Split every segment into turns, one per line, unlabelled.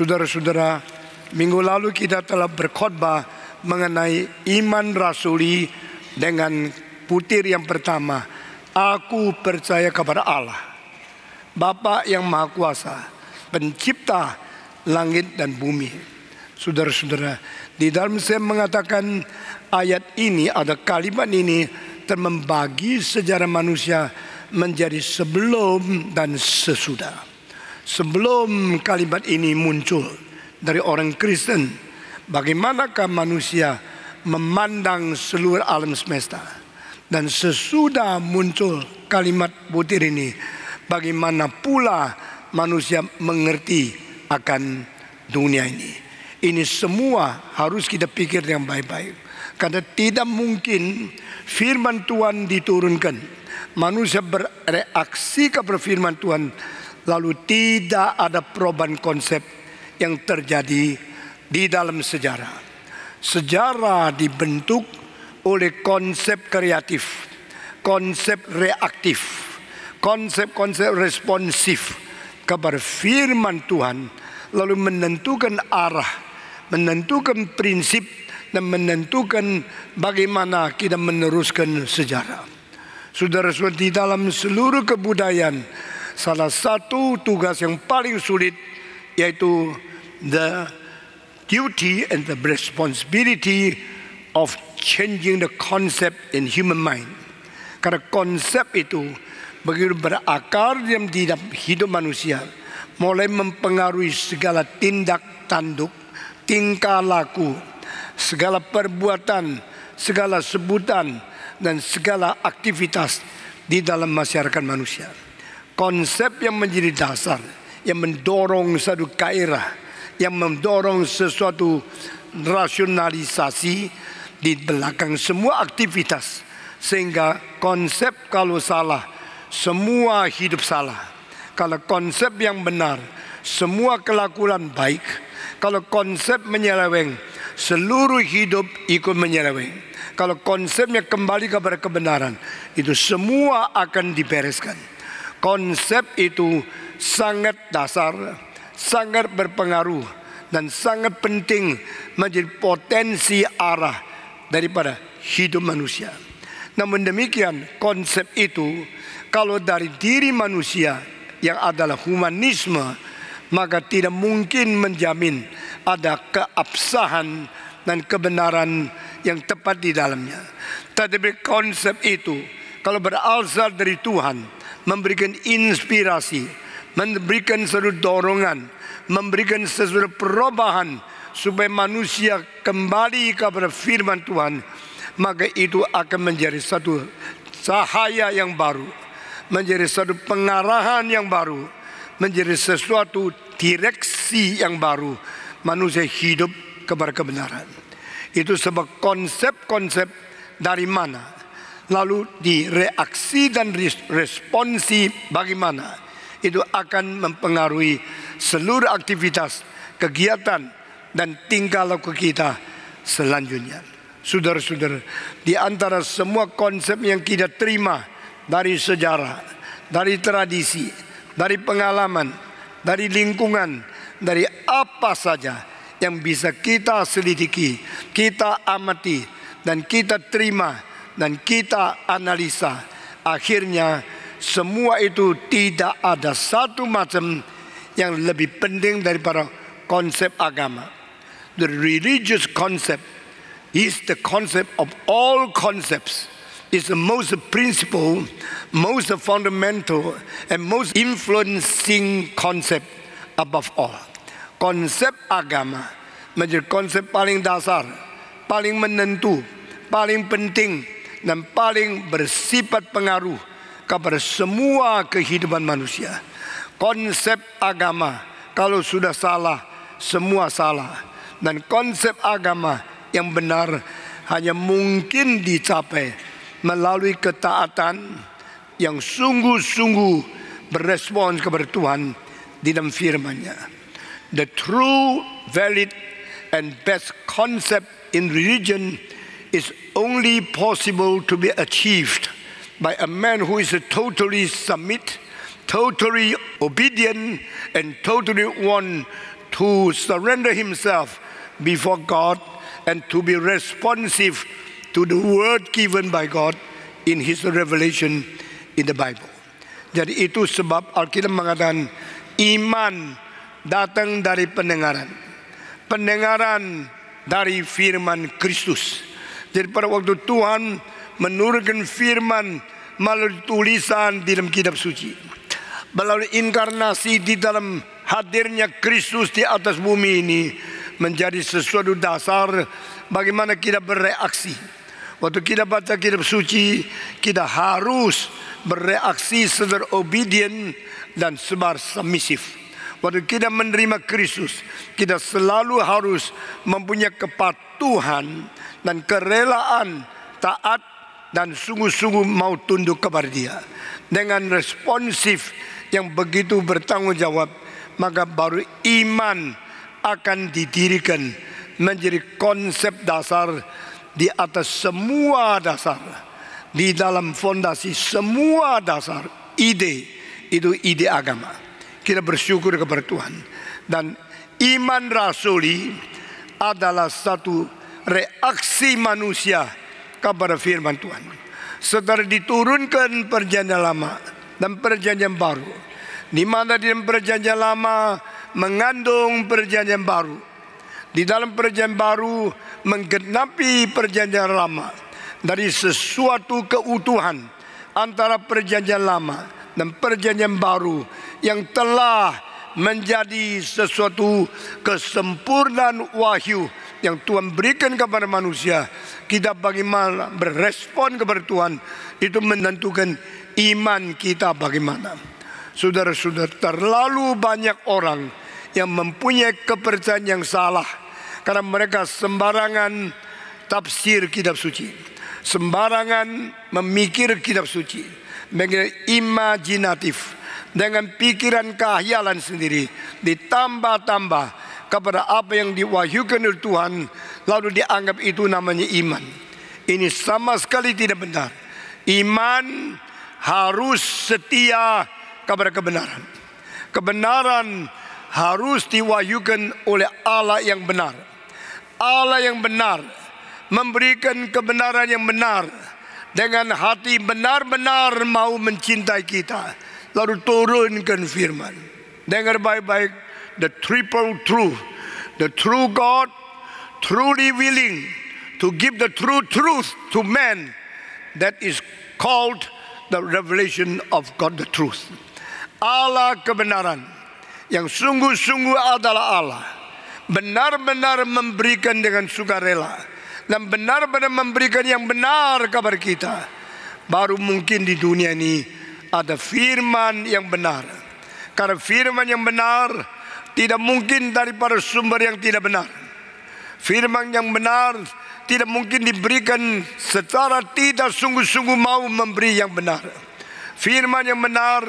Saudara-saudara, minggu lalu kita telah berkhotbah mengenai iman rasuli dengan putir yang pertama. Aku percaya kepada Allah, Bapa yang Maha Kuasa, pencipta langit dan bumi. Saudara-saudara, di dalam saya mengatakan ayat ini ada kalimat ini termembagi sejarah manusia menjadi sebelum dan sesudah. Sebelum kalimat ini muncul dari orang Kristen, bagaimanakah manusia memandang seluruh alam semesta? Dan sesudah muncul kalimat butir ini, bagaimana pula manusia mengerti akan dunia ini? Ini semua harus kita pikir dengan baik-baik. Karena tidak mungkin firman Tuhan diturunkan. Manusia bereaksi kepada firman Tuhan lalu tidak ada perubahan konsep yang terjadi di dalam sejarah. Sejarah dibentuk oleh konsep kreatif, konsep reaktif, konsep-konsep responsif kabar firman Tuhan lalu menentukan arah, menentukan prinsip dan menentukan bagaimana kita meneruskan sejarah. Saudara-saudara di dalam seluruh kebudayaan salah satu tugas yang paling sulit yaitu the duty and the responsibility of changing the concept in human mind. Karena konsep itu begitu berakar di dalam hidup manusia, mulai mempengaruhi segala tindak tanduk, tingkah laku, segala perbuatan, segala sebutan, dan segala aktivitas di dalam masyarakat manusia. Konsep yang menjadi dasar, yang mendorong satu kairah yang mendorong sesuatu rasionalisasi di belakang semua aktivitas. Sehingga konsep kalau salah, semua hidup salah. Kalau konsep yang benar, semua kelakuan baik. Kalau konsep menyeleweng, seluruh hidup ikut menyeleweng. Kalau konsepnya kembali kepada kebenaran, itu semua akan dibereskan. Konsep itu sangat dasar, sangat berpengaruh dan sangat penting menjadi potensi arah daripada hidup manusia. Namun demikian konsep itu kalau dari diri manusia yang adalah humanisme maka tidak mungkin menjamin ada keabsahan dan kebenaran yang tepat di dalamnya. Tetapi konsep itu kalau berasal dari Tuhan memberikan inspirasi, memberikan seluruh dorongan, memberikan sesuatu perubahan supaya manusia kembali kepada firman Tuhan, maka itu akan menjadi satu cahaya yang baru, menjadi satu pengarahan yang baru, menjadi sesuatu direksi yang baru manusia hidup kepada kebenaran. Itu sebab konsep-konsep dari mana lalu di reaksi dan responsi bagaimana itu akan mempengaruhi seluruh aktivitas, kegiatan dan tingkah laku kita selanjutnya. Saudara-saudara, di antara semua konsep yang kita terima dari sejarah, dari tradisi, dari pengalaman, dari lingkungan, dari apa saja yang bisa kita selidiki, kita amati, dan kita terima dan kita analisa, akhirnya semua itu tidak ada satu macam yang lebih penting daripada konsep agama. The religious concept is the concept of all concepts. It's the most principal, most fundamental, and most influencing concept above all. Konsep agama menjadi konsep paling dasar, paling menentu, paling penting dan paling bersifat pengaruh kepada semua kehidupan manusia. Konsep agama kalau sudah salah semua salah dan konsep agama yang benar hanya mungkin dicapai melalui ketaatan yang sungguh-sungguh berespon kepada Tuhan di dalam firman-Nya. The true, valid and best concept in religion is only possible to be achieved by a man who is totally submit, totally obedient, and totally one to surrender himself before God and to be responsive to the word given by God in his revelation in the Bible. Jadi itu sebab Alkitab mengatakan iman datang dari pendengaran. Pendengaran dari firman Kristus. Jadi pada waktu Tuhan menurunkan firman melalui tulisan di dalam kitab suci. Melalui inkarnasi di dalam hadirnya Kristus di atas bumi ini menjadi sesuatu dasar bagaimana kita bereaksi. Waktu kita baca kitab suci, kita harus bereaksi secara dan sebar submissive. Waktu kita menerima Kristus, kita selalu harus mempunyai kepatuhan dan kerelaan taat dan sungguh-sungguh mau tunduk kepada dia. Dengan responsif yang begitu bertanggung jawab, maka baru iman akan didirikan menjadi konsep dasar di atas semua dasar di dalam fondasi semua dasar ide itu ide agama. Kita bersyukur kepada Tuhan. Dan iman rasuli adalah satu reaksi manusia kepada firman Tuhan. Setelah diturunkan perjanjian lama dan perjanjian baru. Di mana di dalam perjanjian lama mengandung perjanjian baru. Di dalam perjanjian baru menggenapi perjanjian lama. Dari sesuatu keutuhan antara perjanjian lama dan perjanjian baru yang telah menjadi sesuatu kesempurnaan wahyu yang Tuhan berikan kepada manusia. Kita bagaimana berespon kepada Tuhan itu menentukan iman kita bagaimana. Saudara-saudara, terlalu banyak orang yang mempunyai kepercayaan yang salah karena mereka sembarangan tafsir kitab suci, sembarangan memikir kitab suci dengan imajinatif, dengan pikiran kehayalan sendiri, ditambah-tambah kepada apa yang diwahyukan oleh Tuhan, lalu dianggap itu namanya iman. Ini sama sekali tidak benar. Iman harus setia kepada kebenaran. Kebenaran harus diwahyukan oleh Allah yang benar. Allah yang benar memberikan kebenaran yang benar dengan hati benar-benar mau mencintai kita. Lalu turunkan firman. Dengar baik-baik. The triple truth. The true God truly willing to give the true truth to man. That is called the revelation of God the truth. Allah kebenaran yang sungguh-sungguh adalah Allah. Benar-benar memberikan dengan sukarela dan benar-benar memberikan yang benar kabar kita. Baru mungkin di dunia ini ada firman yang benar. Karena firman yang benar tidak mungkin daripada sumber yang tidak benar. Firman yang benar tidak mungkin diberikan secara tidak sungguh-sungguh mau memberi yang benar. Firman yang benar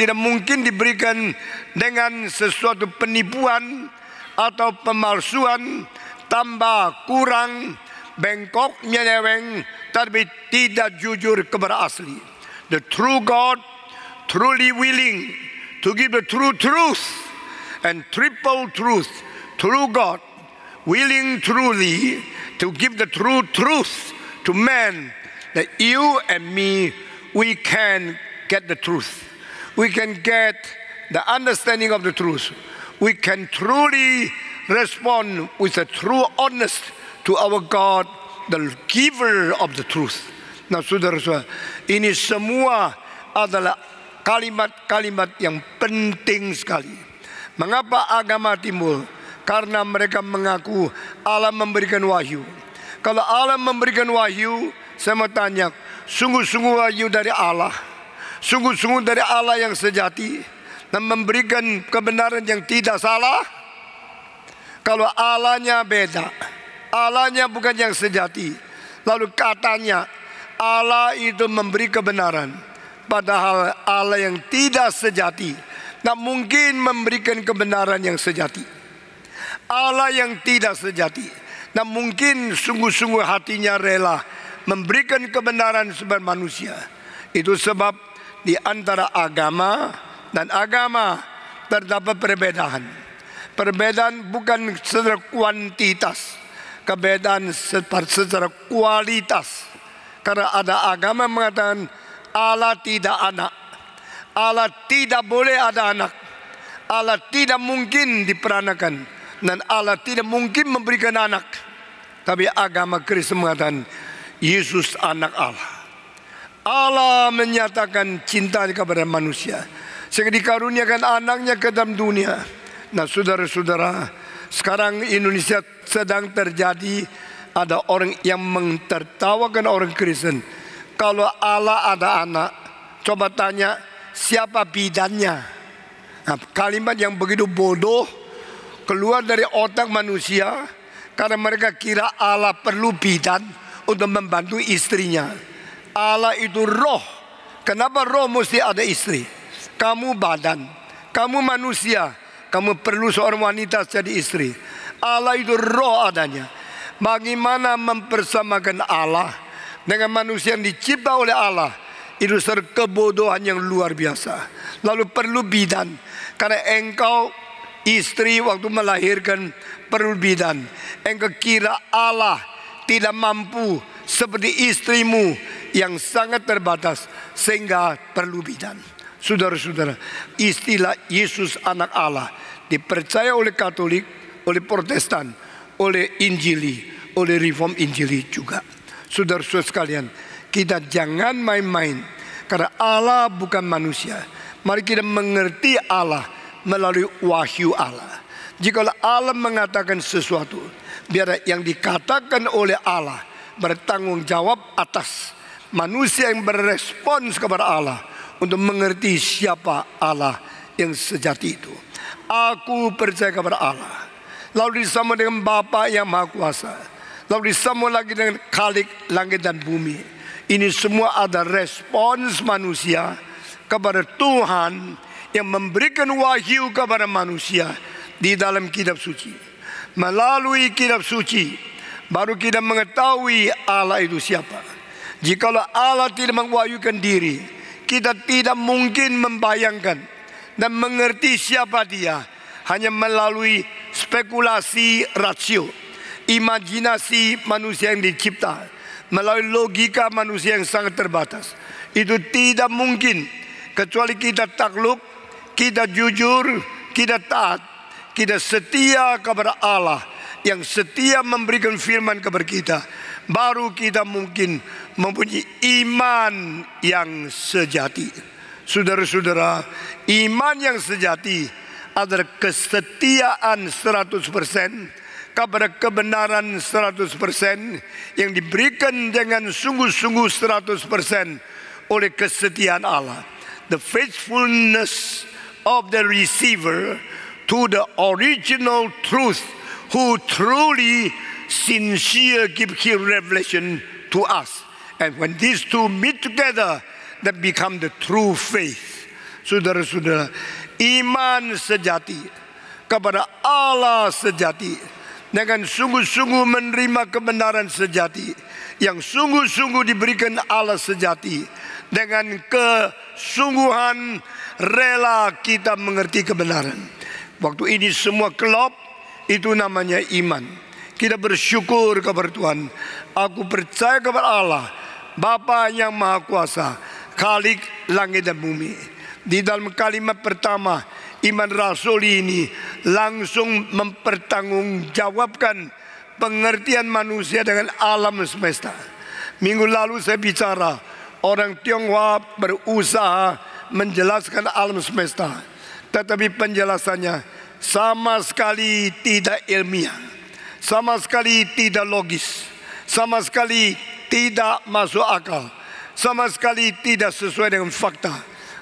tidak mungkin diberikan dengan sesuatu penipuan atau pemalsuan tambah kurang Bangkoknya leweng tapi tidak jujur kepada asli. The true God truly willing to give the true truth and triple truth. True God willing truly to give the true truth to man that you and me, we can get the truth. We can get the understanding of the truth. We can truly respond with a true honesty. to our God, the giver of the truth. Nah saudara-saudara, ini semua adalah kalimat-kalimat yang penting sekali. Mengapa agama timbul? Karena mereka mengaku Allah memberikan wahyu. Kalau Allah memberikan wahyu, saya mau tanya, sungguh-sungguh wahyu dari Allah. Sungguh-sungguh dari Allah yang sejati. Dan memberikan kebenaran yang tidak salah. Kalau Allahnya beda. Allahnya bukan yang sejati. Lalu katanya Allah itu memberi kebenaran. Padahal Allah yang tidak sejati. Tak mungkin memberikan kebenaran yang sejati. Allah yang tidak sejati. Tak mungkin sungguh-sungguh hatinya rela memberikan kebenaran sebagai manusia. Itu sebab di antara agama dan agama terdapat perbedaan. Perbedaan bukan secara kuantitas Kebedaan secara kualitas. Karena ada agama mengatakan Allah tidak anak. Allah tidak boleh ada anak. Allah tidak mungkin diperanakan. Dan Allah tidak mungkin memberikan anak. Tapi agama Kristen mengatakan Yesus anak Allah. Allah menyatakan cinta kepada manusia. Sehingga dikaruniakan anaknya ke dalam dunia. Nah saudara-saudara sekarang Indonesia sedang terjadi ada orang yang mentertawakan orang Kristen. Kalau Allah ada anak, coba tanya siapa bidannya. Nah, kalimat yang begitu bodoh keluar dari otak manusia karena mereka kira Allah perlu bidan untuk membantu istrinya. Allah itu roh. Kenapa roh mesti ada istri? Kamu badan, kamu manusia, kamu perlu seorang wanita jadi istri. Allah itu roh adanya. Bagaimana mempersamakan Allah dengan manusia yang dicipta oleh Allah. Itu kebodohan yang luar biasa. Lalu perlu bidan. Karena engkau istri waktu melahirkan perlu bidan. Engkau kira Allah tidak mampu seperti istrimu yang sangat terbatas sehingga perlu bidan. Saudara-saudara, istilah Yesus anak Allah dipercaya oleh Katolik, oleh Protestan, oleh Injili, oleh Reform Injili juga. Saudara-saudara sekalian, kita jangan main-main karena Allah bukan manusia. Mari kita mengerti Allah melalui wahyu Allah. Jikalau Allah mengatakan sesuatu, biar yang dikatakan oleh Allah bertanggung jawab atas manusia yang berespons kepada Allah untuk mengerti siapa Allah yang sejati itu. Aku percaya kepada Allah. Lalu disambung dengan Bapa yang Maha Kuasa. Lalu disambung lagi dengan Khalik langit dan bumi. Ini semua ada respons manusia kepada Tuhan yang memberikan wahyu kepada manusia di dalam kitab suci. Melalui kitab suci baru kita mengetahui Allah itu siapa. Jikalau Allah tidak mewahyukan diri, kita tidak mungkin membayangkan dan mengerti siapa dia hanya melalui spekulasi rasio, imajinasi manusia yang dicipta, melalui logika manusia yang sangat terbatas. Itu tidak mungkin kecuali kita takluk, kita jujur, kita taat, kita setia kepada Allah yang setia memberikan firman kepada kita. Baru kita mungkin mempunyai iman yang sejati. Saudara-saudara, iman yang sejati adalah kesetiaan 100% kepada kebenaran 100% yang diberikan dengan sungguh-sungguh 100% oleh kesetiaan Allah. The faithfulness of the receiver to the original truth who truly sincere give his revelation to us. And when these two meet together, that become the true faith. Saudara-saudara, iman sejati kepada Allah sejati dengan sungguh-sungguh menerima kebenaran sejati yang sungguh-sungguh diberikan Allah sejati dengan kesungguhan rela kita mengerti kebenaran. Waktu ini semua kelop itu namanya iman. Kita bersyukur kepada Tuhan. Aku percaya kepada Allah Bapa yang Maha Kuasa, Khalik langit dan bumi. Di dalam kalimat pertama, iman rasul ini langsung mempertanggungjawabkan pengertian manusia dengan alam semesta. Minggu lalu saya bicara, orang Tionghoa berusaha menjelaskan alam semesta. Tetapi penjelasannya sama sekali tidak ilmiah. Sama sekali tidak logis. Sama sekali tidak masuk akal. Sama sekali tidak sesuai dengan fakta.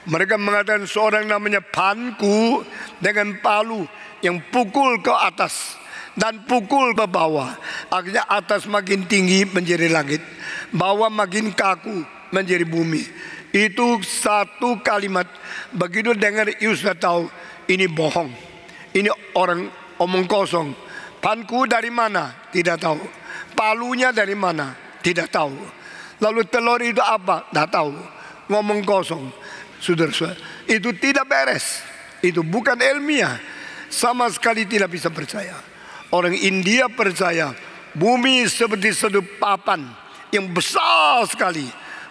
Mereka mengatakan seorang namanya panku dengan palu yang pukul ke atas dan pukul ke bawah. Akhirnya atas makin tinggi menjadi langit, bawah makin kaku menjadi bumi. Itu satu kalimat. Begitu dengar you sudah tahu ini bohong. Ini orang omong kosong. Panku dari mana? Tidak tahu. Palunya dari mana? Tidak tahu. Lalu telur itu apa? Tidak tahu. Ngomong kosong. Sudah, sudah. itu tidak beres. Itu bukan ilmiah. Sama sekali tidak bisa percaya. Orang India percaya bumi seperti satu papan yang besar sekali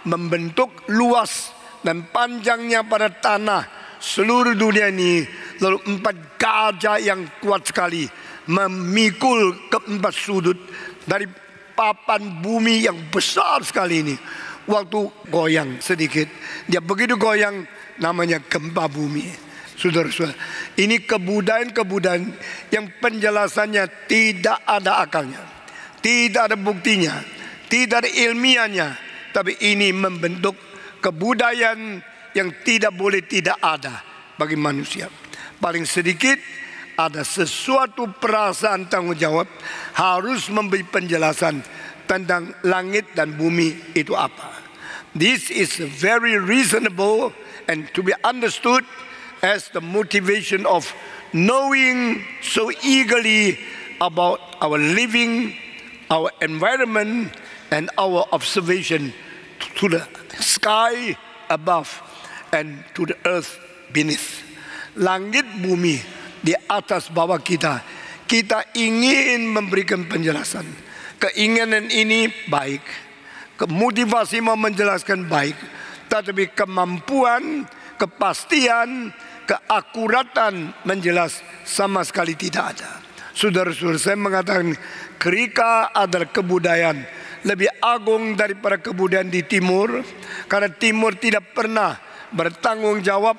membentuk luas dan panjangnya pada tanah seluruh dunia ini lalu empat gajah yang kuat sekali memikul keempat sudut dari papan bumi yang besar sekali ini. Waktu goyang sedikit. Dia begitu goyang namanya gempa bumi. Saudara-saudara, ini kebudayaan-kebudayaan yang penjelasannya tidak ada akalnya. Tidak ada buktinya. Tidak ada ilmiahnya. Tapi ini membentuk kebudayaan yang tidak boleh tidak ada bagi manusia. Paling sedikit ada sesuatu perasaan tanggung jawab harus memberi penjelasan tentang langit dan bumi itu apa. This is very reasonable and to be understood as the motivation of knowing so eagerly about our living, our environment, and our observation to the sky above and to the earth beneath. Langit bumi di atas bawah kita. Kita ingin memberikan penjelasan. Keinginan ini baik. Kemotivasi mau menjelaskan baik. Tetapi kemampuan, kepastian, keakuratan menjelas sama sekali tidak ada. Saudara-saudara saya mengatakan kerika adalah kebudayaan lebih agung daripada kebudayaan di timur karena timur tidak pernah bertanggung jawab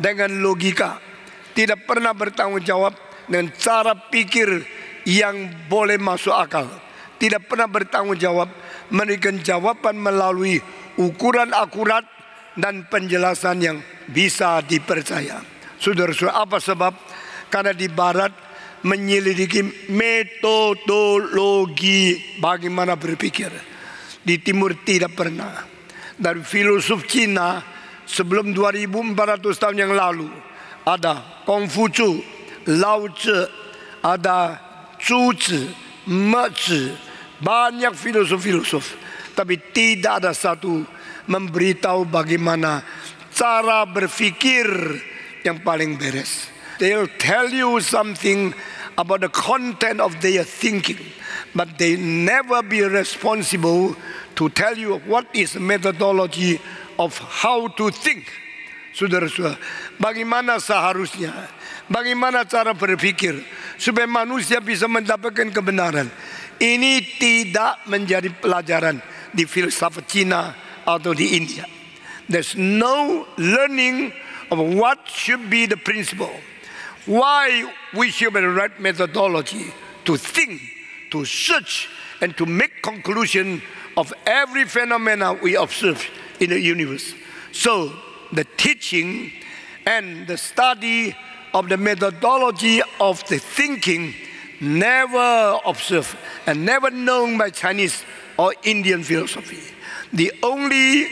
dengan logika tidak pernah bertanggung jawab dengan cara pikir yang boleh masuk akal. Tidak pernah bertanggung jawab memberikan jawaban melalui ukuran akurat dan penjelasan yang bisa dipercaya. Saudara-saudara, apa sebab? Karena di barat menyelidiki metodologi bagaimana berpikir. Di timur tidak pernah. Dan filosof Cina sebelum 2400 tahun yang lalu ada Kung Fu Lao Zhe, ada Zhu Zi, Me Zi, banyak filosof-filosof. Tapi tidak ada satu memberitahu bagaimana cara berfikir yang paling beres. They'll tell you something about the content of their thinking, but they never be responsible to tell you what is methodology of how to think. saudara-saudara. Bagaimana seharusnya? Bagaimana cara berpikir supaya manusia bisa mendapatkan kebenaran? Ini tidak menjadi pelajaran di filsafat Cina atau di India. There's no learning of what should be the principle. Why we should have the right methodology to think, to search, and to make conclusion of every phenomena we observe in the universe. So the teaching and the study of the methodology of the thinking never observed and never known by Chinese or Indian philosophy. The only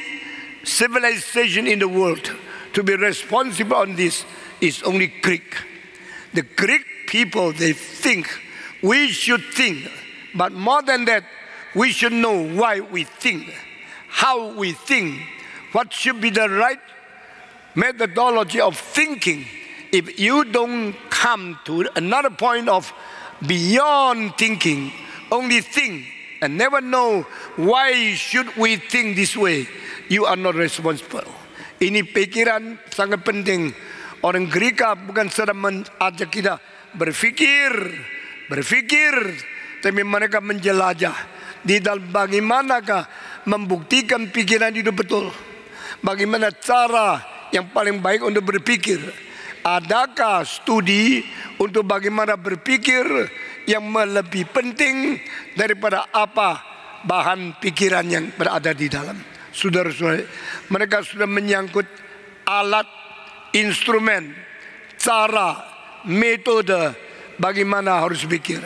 civilization in the world to be responsible on this is only Greek. The Greek people, they think we should think, but more than that, we should know why we think, how we think, what should be the right methodology of thinking, if you don't come to another point of beyond thinking, only think and never know why should we think this way, you are not responsible. Ini pikiran sangat penting. Orang Gerika bukan sedang mengajak kita berfikir, berfikir, tapi mereka menjelajah di dalam bagaimanakah membuktikan pikiran itu betul. Bagaimana cara yang paling baik untuk berpikir. Adakah studi untuk bagaimana berpikir yang lebih penting daripada apa bahan pikiran yang berada di dalam? Saudara-saudara, mereka sudah menyangkut alat, instrumen, cara, metode bagaimana harus pikir.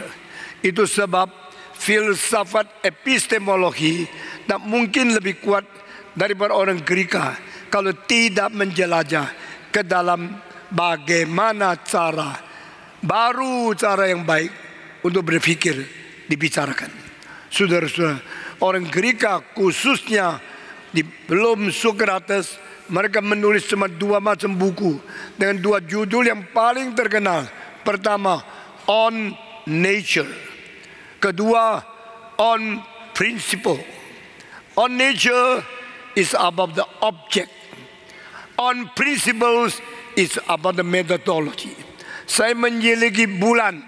Itu sebab filsafat epistemologi tak mungkin lebih kuat daripada orang Greka kalau tidak menjelajah ke dalam bagaimana cara baru cara yang baik untuk berpikir dibicarakan. Saudara-saudara, orang Gerika khususnya di, belum Socrates mereka menulis cuma dua macam buku dengan dua judul yang paling terkenal. Pertama, On Nature. Kedua, On Principle. On Nature is about the object on principles is about the methodology. Saya menyelidiki bulan.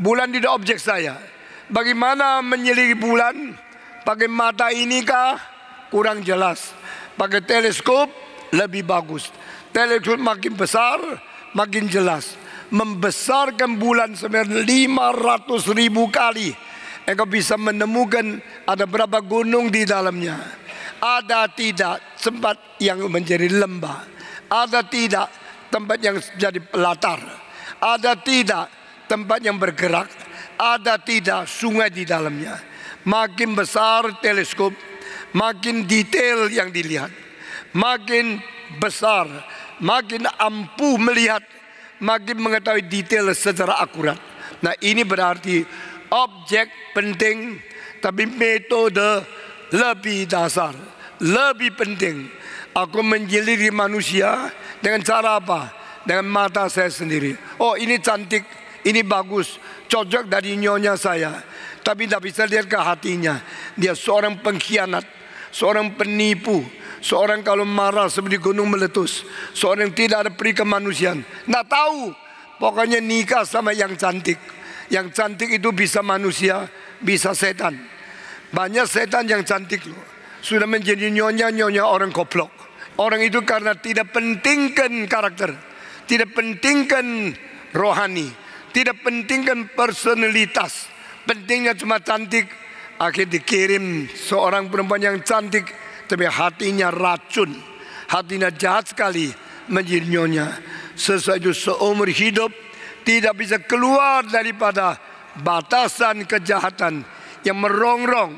Bulan tidak objek saya. Bagaimana menyelidiki bulan? Pakai mata ini kah? Kurang jelas. Pakai teleskop lebih bagus. Teleskop makin besar, makin jelas. Membesarkan bulan sebenarnya 500 ribu kali. Engkau bisa menemukan ada berapa gunung di dalamnya ada tidak tempat yang menjadi lembah. Ada tidak tempat yang menjadi pelatar, Ada tidak tempat yang bergerak. Ada tidak sungai di dalamnya. Makin besar teleskop, makin detail yang dilihat. Makin besar, makin ampuh melihat, makin mengetahui detail secara akurat. Nah ini berarti objek penting, tapi metode lebih dasar, lebih penting. Aku menjeliri manusia dengan cara apa? Dengan mata saya sendiri. Oh ini cantik, ini bagus, cocok dari nyonya saya. Tapi tidak bisa lihat ke hatinya. Dia seorang pengkhianat, seorang penipu, seorang kalau marah seperti gunung meletus, seorang tidak ada peri kemanusiaan. Tidak tahu, pokoknya nikah sama yang cantik. Yang cantik itu bisa manusia, bisa setan. Banyak setan yang cantik loh. Sudah menjadi nyonya-nyonya orang koplok. Orang itu karena tidak pentingkan karakter. Tidak pentingkan rohani. Tidak pentingkan personalitas. Pentingnya cuma cantik. Akhirnya dikirim seorang perempuan yang cantik. Tapi hatinya racun. Hatinya jahat sekali. Menjadi nyonya. Sesuai itu seumur hidup. Tidak bisa keluar daripada batasan kejahatan yang merongrong,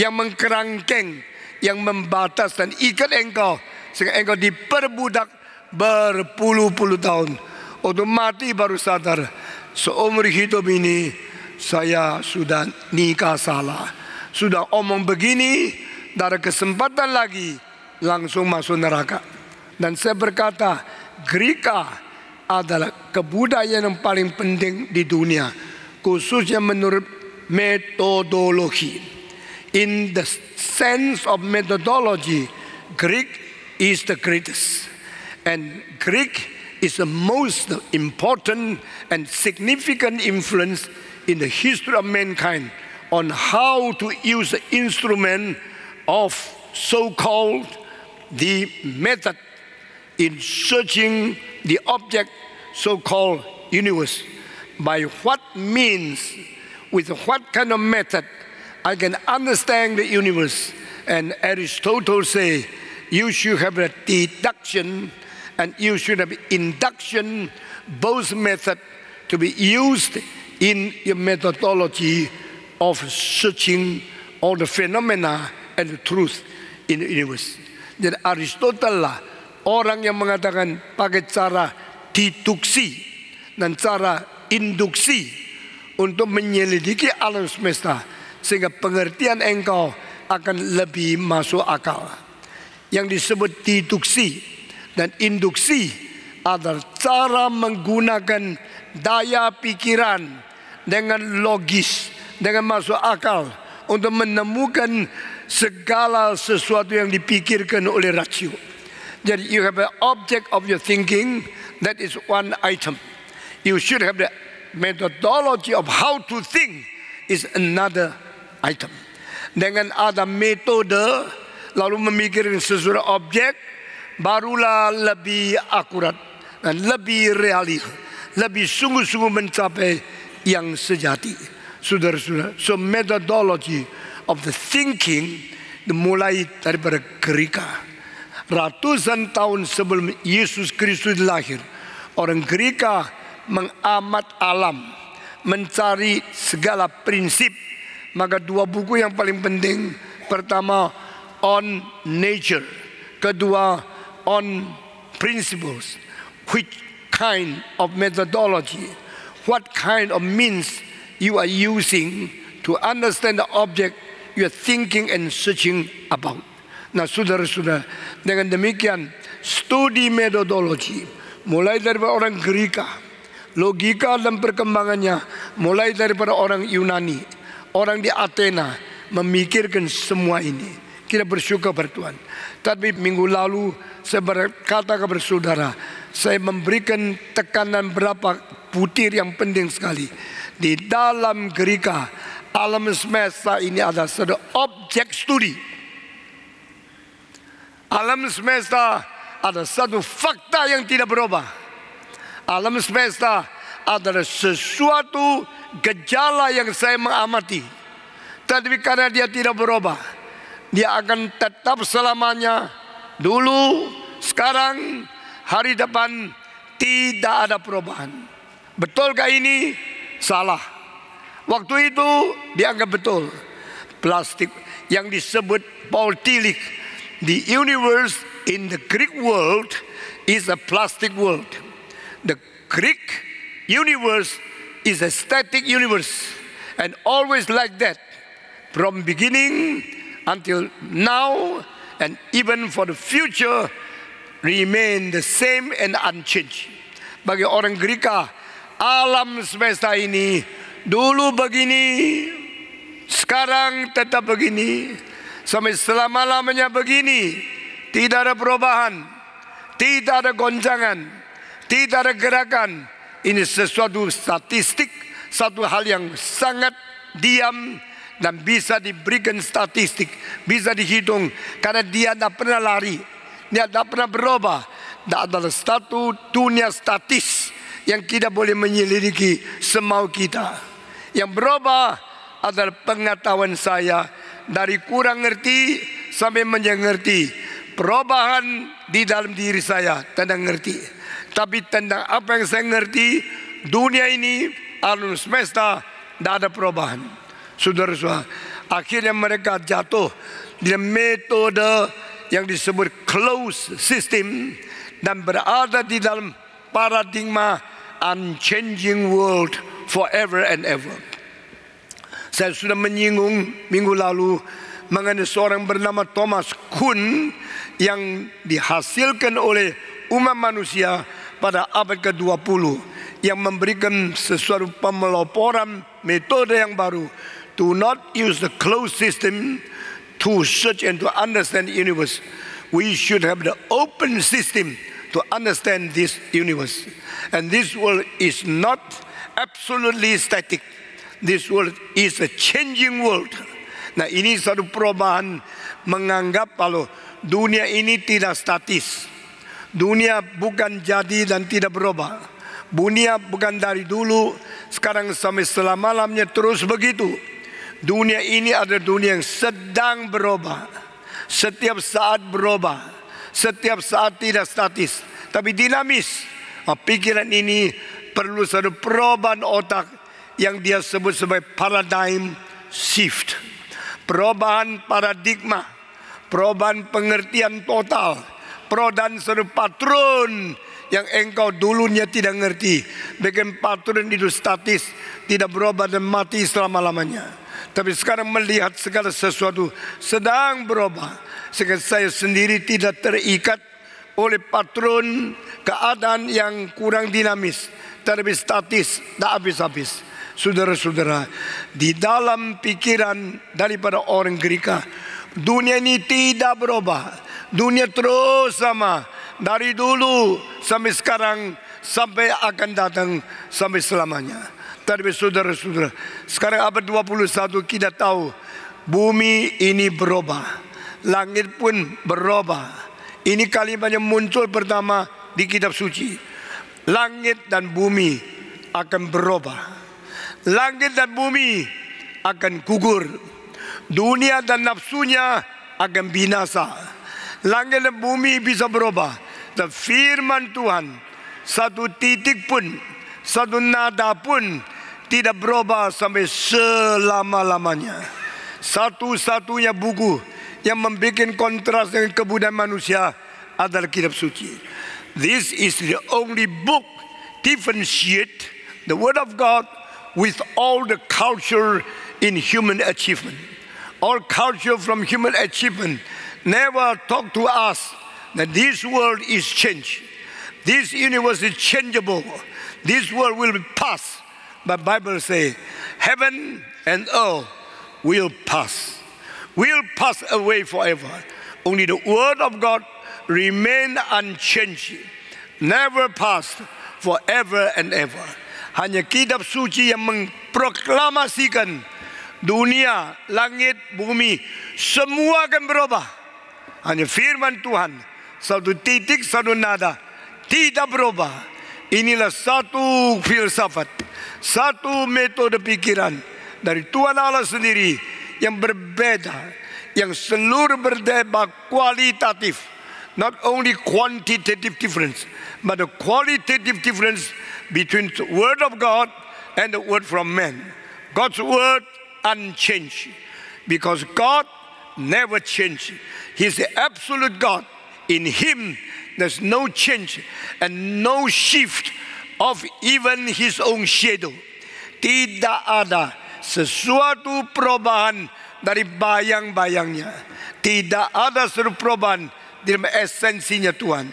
yang mengkerangkeng, yang membatas dan ikat engkau sehingga engkau diperbudak berpuluh-puluh tahun. Untuk mati baru sadar seumur hidup ini saya sudah nikah salah. Sudah omong begini, dari kesempatan lagi langsung masuk neraka. Dan saya berkata, Gerika adalah kebudayaan yang paling penting di dunia. Khususnya menurut methodology. In the sense of methodology, Greek is the greatest. And Greek is the most important and significant influence in the history of mankind on how to use the instrument of so-called the method in searching the object so-called universe by what means with what kind of method I can understand the universe. And Aristotle say, you should have a deduction and you should have induction, both method to be used in your methodology of searching all the phenomena and the truth in the universe. Then Aristotle lah orang yang mengatakan pakai cara deduksi dan cara induksi untuk menyelidiki alam semesta sehingga pengertian engkau akan lebih masuk akal. Yang disebut deduksi dan induksi adalah cara menggunakan daya pikiran dengan logis, dengan masuk akal untuk menemukan segala sesuatu yang dipikirkan oleh rasio. Jadi you have an object of your thinking that is one item. You should have the methodology of how to think is another item. Dengan ada metode lalu memikirkan sesuatu objek barulah lebih akurat dan lebih realis, lebih sungguh-sungguh mencapai yang sejati. Saudara-saudara, so methodology of the thinking mulai daripada Gerika. Ratusan tahun sebelum Yesus Kristus lahir, orang Gerika mengamat alam, mencari segala prinsip. Maka dua buku yang paling penting, pertama on nature, kedua on principles, which kind of methodology, what kind of means you are using to understand the object you are thinking and searching about. Nah saudara-saudara, dengan demikian studi metodologi mulai dari orang Gerika, logika dan perkembangannya mulai daripada orang Yunani, orang di Athena memikirkan semua ini. Kita bersyukur kepada Tuhan. Tapi minggu lalu saya berkata kepada saudara, saya memberikan tekanan berapa butir yang penting sekali. Di dalam gerika alam semesta ini ada satu objek studi. Alam semesta ada satu fakta yang tidak berubah alam semesta adalah sesuatu gejala yang saya mengamati. Tetapi karena dia tidak berubah, dia akan tetap selamanya dulu, sekarang, hari depan tidak ada perubahan. Betulkah ini? Salah. Waktu itu dianggap betul. Plastik yang disebut Paul Tillich, the universe in the Greek world is a plastic world. The Greek universe is a static universe and always like that from beginning until now and even for the future remain the same and unchanged. Bagi orang Greka, ah, alam semesta ini dulu begini, sekarang tetap begini, sampai selama-lamanya begini. Tidak ada perubahan, tidak ada goncangan, tidak ada gerakan. Ini sesuatu statistik, satu hal yang sangat diam dan bisa diberikan statistik, bisa dihitung karena dia tidak pernah lari, dia tidak pernah berubah. Tidak ada satu dunia statis yang kita boleh menyelidiki semau kita. Yang berubah adalah pengetahuan saya dari kurang ngerti sampai menyengerti. Perubahan di dalam diri saya tanda ngerti tapi tentang apa yang saya ngerti dunia ini alam semesta tidak ada perubahan. Saudara-saudara, akhirnya mereka jatuh di metode yang disebut closed system dan berada di dalam paradigma unchanging world forever and ever. Saya sudah menyinggung minggu lalu mengenai seorang bernama Thomas Kuhn yang dihasilkan oleh umat manusia pada abad ke-20 yang memberikan sesuatu pemeloporan metode yang baru. Do not use the closed system to search and to understand the universe. We should have the open system to understand this universe. And this world is not absolutely static. This world is a changing world. Nah ini satu perubahan menganggap kalau dunia ini tidak statis Dunia bukan jadi dan tidak berubah. Dunia bukan dari dulu, sekarang sampai selama malamnya terus begitu. Dunia ini adalah dunia yang sedang berubah. Setiap saat berubah. Setiap saat tidak statis. Tapi dinamis. Ah, pikiran ini perlu satu perubahan otak yang dia sebut sebagai paradigm shift. Perubahan paradigma. Perubahan pengertian total pro dan seru patron yang engkau dulunya tidak ngerti. dengan patron itu statis, tidak berubah dan mati selama-lamanya. Tapi sekarang melihat segala sesuatu sedang berubah. Sehingga saya sendiri tidak terikat oleh patron keadaan yang kurang dinamis. terlebih statis, tak habis-habis. Saudara-saudara, di dalam pikiran daripada orang Gerika, dunia ini tidak berubah Dunia terus sama dari dulu sampai sekarang sampai akan datang sampai selamanya. Tapi saudara-saudara, sekarang abad 21 kita tahu bumi ini berubah. Langit pun berubah. Ini kalimat yang muncul pertama di kitab suci. Langit dan bumi akan berubah. Langit dan bumi akan gugur. Dunia dan nafsunya akan binasa langit dan bumi bisa berubah. Dan firman Tuhan satu titik pun, satu nada pun tidak berubah sampai selama-lamanya. Satu-satunya buku yang membuat kontras dengan kebudayaan manusia adalah kitab suci. This is the only book differentiate the word of God with all the culture in human achievement. All culture from human achievement never talk to us that this world is changed. This universe is changeable. This world will pass. But Bible say, heaven and earth will pass. Will pass away forever. Only the word of God remain unchanged. Never passed forever and ever. Hanya kitab suci yang mengproklamasikan dunia, langit, bumi, semua akan berubah. Hanya firman Tuhan. Satu titik, satu nada. Tidak berubah. Inilah satu filsafat. Satu metode pikiran. Dari Tuhan Allah sendiri. Yang berbeda. Yang seluruh berdebat kualitatif. Not only quantitative difference. But the qualitative difference between the word of God and the word from man. God's word unchanged because God never changed. He's the absolute God. In Him, there's no change and no shift of even His own shadow. Tidak ada sesuatu perubahan dari bayang-bayangnya. Tidak ada sesuatu perubahan dalam esensinya Tuhan.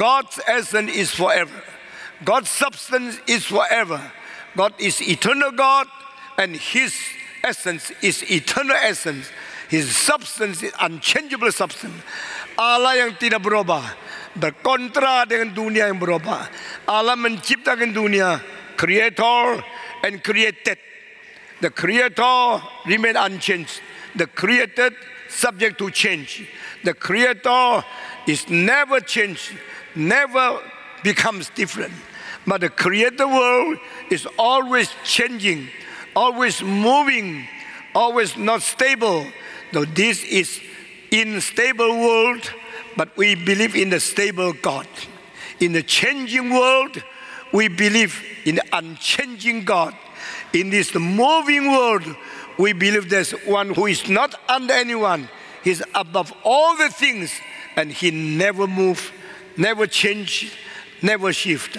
God's essence is forever. God's substance is forever. God is eternal God and His essence is eternal essence. His substance is unchangeable substance. Allah yang tidak berubah berkontra dengan dunia yang berubah. Allah menciptakan dunia, creator and created. The creator remain unchanged. The created subject to change. The creator is never changed, never becomes different. But the created world is always changing, always moving, always not stable. So this is unstable world, but we believe in the stable God. In the changing world, we believe in the unchanging God. In this moving world, we believe there's one who is not under anyone. He's above all the things, and he never move, never change, never shift.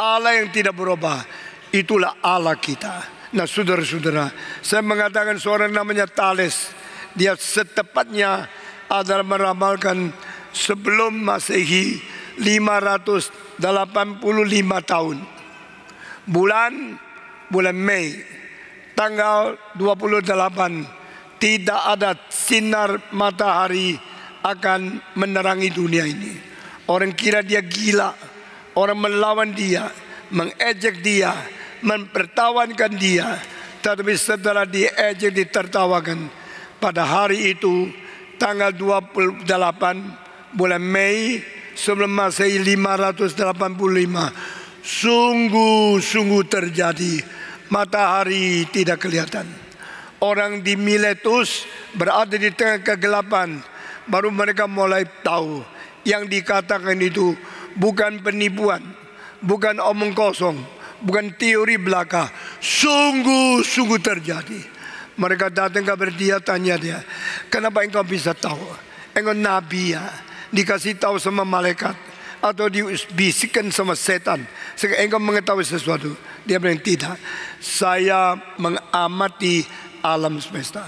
Allah yang tidak berubah, itulah Allah kita. Nah saudara-saudara, saya mengatakan seorang namanya Thales, dia setepatnya adalah meramalkan sebelum Masehi 585 tahun. Bulan bulan Mei tanggal 28 tidak ada sinar matahari akan menerangi dunia ini. Orang kira dia gila, orang melawan dia, mengejek dia, mempertawankan dia. Tetapi setelah diejek ditertawakan, pada hari itu tanggal 28 bulan Mei sebelum Masehi 585 sungguh-sungguh terjadi matahari tidak kelihatan orang di Miletus berada di tengah kegelapan baru mereka mulai tahu yang dikatakan itu bukan penipuan bukan omong kosong bukan teori belaka sungguh-sungguh terjadi mereka datang kepada dia tanya dia, kenapa engkau bisa tahu? Engkau nabi ya, dikasih tahu sama malaikat atau dibisikkan sama setan. Sehingga engkau mengetahui sesuatu. Dia bilang tidak. Saya mengamati alam semesta.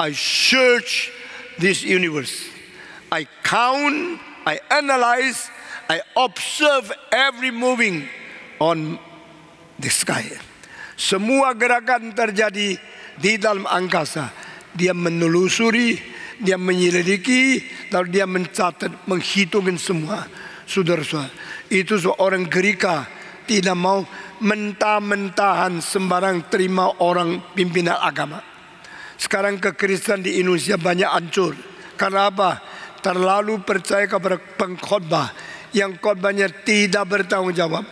I search this universe. I count, I analyze, I observe every moving on the sky. Semua gerakan terjadi di dalam angkasa. Dia menelusuri, dia menyelidiki, lalu dia mencatat, menghitungkan semua. Saudara-saudara, itu seorang gerika tidak mau mentah-mentahan sembarang terima orang pimpinan agama. Sekarang kekristenan di Indonesia banyak hancur. Karena apa? Terlalu percaya kepada pengkhotbah yang khotbahnya tidak bertanggung jawab,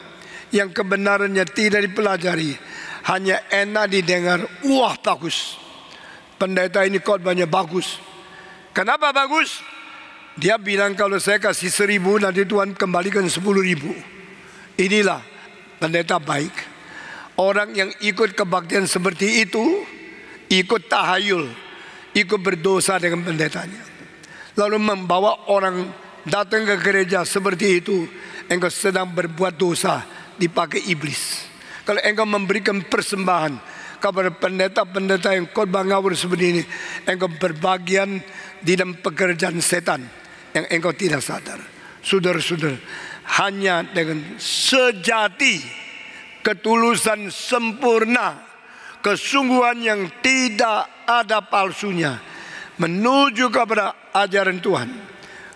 yang kebenarannya tidak dipelajari, hanya enak didengar. Wah bagus. Pendeta ini khotbahnya bagus. Kenapa bagus? Dia bilang kalau saya kasih seribu nanti Tuhan kembalikan sepuluh ribu. Inilah pendeta baik. Orang yang ikut kebaktian seperti itu ikut tahayul. Ikut berdosa dengan pendetanya. Lalu membawa orang datang ke gereja seperti itu. Engkau sedang berbuat dosa dipakai iblis. Kalau engkau memberikan persembahan kepada pendeta-pendeta yang korban ngawur seperti ini, engkau berbagian di dalam pekerjaan setan yang engkau tidak sadar. Saudara-saudara, hanya dengan sejati ketulusan sempurna, kesungguhan yang tidak ada palsunya menuju kepada ajaran Tuhan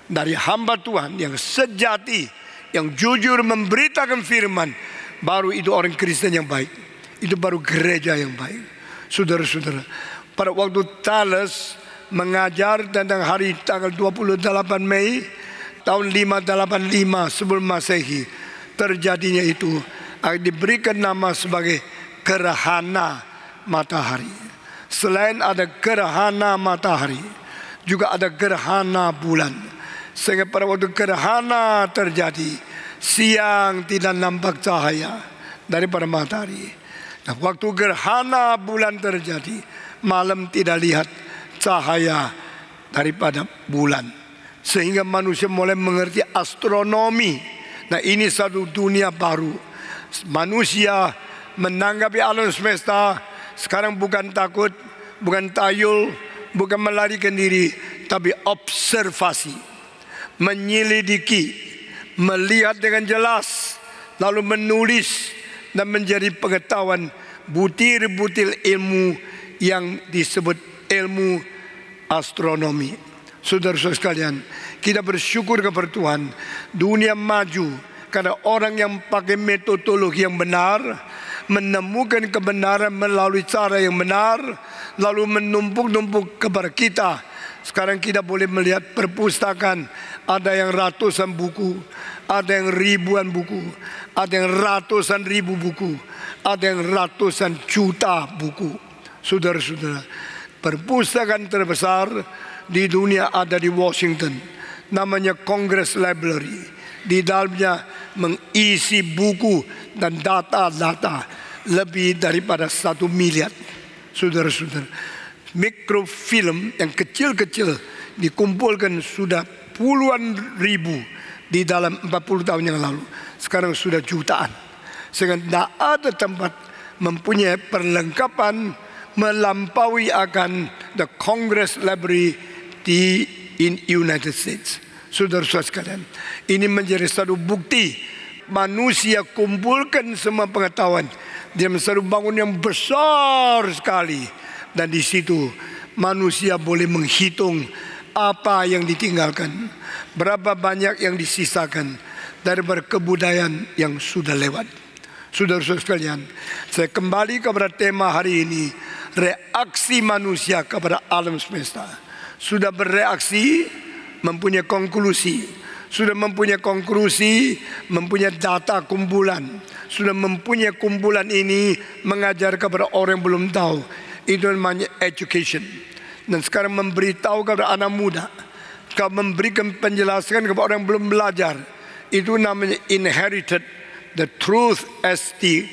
dari hamba Tuhan yang sejati yang jujur memberitakan firman Baru itu orang Kristen yang baik. Itu baru gereja yang baik. Saudara-saudara. Pada waktu Thales mengajar tentang hari tanggal 28 Mei tahun 585 sebelum Masehi terjadinya itu diberikan nama sebagai gerhana matahari. Selain ada gerhana matahari, juga ada gerhana bulan. Sehingga pada waktu gerhana terjadi, siang tidak nampak cahaya daripada matahari. Nah, waktu gerhana bulan terjadi, malam tidak lihat cahaya daripada bulan. Sehingga manusia mulai mengerti astronomi. Nah, ini satu dunia baru. Manusia menanggapi alam semesta sekarang bukan takut, bukan tayul, bukan melarikan diri, tapi observasi, menyelidiki melihat dengan jelas lalu menulis dan menjadi pengetahuan butir-butir ilmu yang disebut ilmu astronomi. Saudara-saudara sekalian, kita bersyukur kepada Tuhan, dunia maju karena orang yang pakai metodologi yang benar menemukan kebenaran melalui cara yang benar lalu menumpuk-numpuk kepada kita sekarang kita boleh melihat perpustakaan, ada yang ratusan buku, ada yang ribuan buku, ada yang ratusan ribu buku, ada yang ratusan juta buku. Saudara-saudara, perpustakaan terbesar di dunia ada di Washington. Namanya Congress Library. Di dalamnya mengisi buku dan data-data lebih daripada satu miliar. Saudara-saudara, mikrofilm yang kecil-kecil dikumpulkan sudah puluhan ribu di dalam 40 tahun yang lalu. Sekarang sudah jutaan. Sehingga tidak ada tempat mempunyai perlengkapan melampaui akan the Congress Library di in United States. Saudara-saudara sekalian, ini menjadi satu bukti manusia kumpulkan semua pengetahuan dia satu bangun yang besar sekali dan di situ manusia boleh menghitung apa yang ditinggalkan, berapa banyak yang disisakan dari berkebudayaan yang sudah lewat. Saudara-saudara sekalian, saya kembali kepada tema hari ini, reaksi manusia kepada alam semesta. Sudah bereaksi, mempunyai konklusi. Sudah mempunyai konklusi, mempunyai data kumpulan. Sudah mempunyai kumpulan ini mengajar kepada orang yang belum tahu itu namanya education. Dan sekarang memberitahu kepada anak muda. Kau memberikan penjelasan kepada orang yang belum belajar. Itu namanya inherited. The truth as the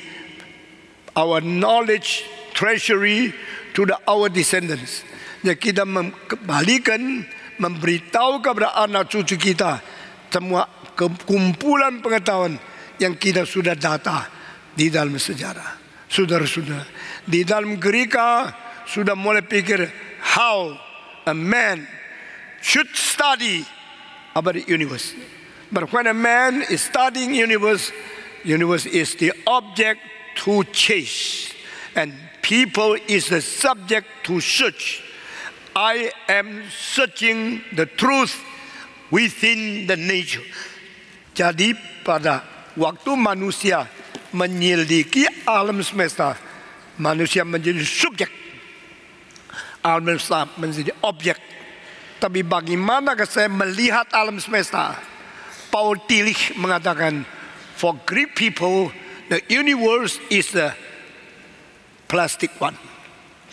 our knowledge treasury to the, our descendants. Jadi ya, kita kembalikan, memberitahu kepada anak cucu kita semua kumpulan pengetahuan yang kita sudah data di dalam sejarah. Saudara-saudara, Di dalam gerika sudah mulai pikir how a man should study about the universe. But when a man is studying universe, universe is the object to chase and people is the subject to search. I am searching the truth within the nature. Jadi pada waktu manusia menyelidiki alam semesta, Manusia menjadi subjek. Alam semesta menjadi objek. Tapi bagaimana saya melihat alam semesta? Paul Tillich mengatakan, for Greek people, the universe is a plastic one.